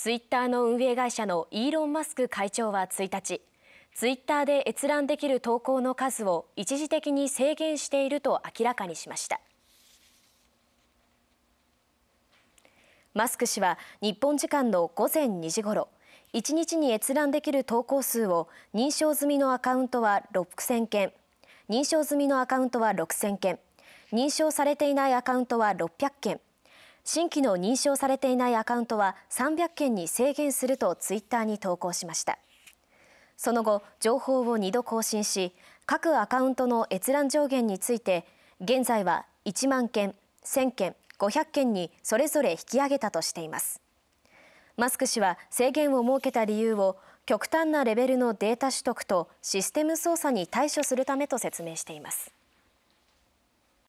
ツイッターの運営会社のイーロン・マスク会長は1日ツイッターで閲覧できる投稿の数を一時的に制限していると明らかにしましたマスク氏は日本時間の午前2時ごろ1日に閲覧できる投稿数を認証済みのアカウントは6000件認証済みのアカウントは6000件認証されていないアカウントは600件新規の認証されていないアカウントは300件に制限するとツイッターに投稿しましたその後情報を2度更新し各アカウントの閲覧上限について現在は1万件1000件500件にそれぞれ引き上げたとしていますマスク氏は制限を設けた理由を極端なレベルのデータ取得とシステム操作に対処するためと説明しています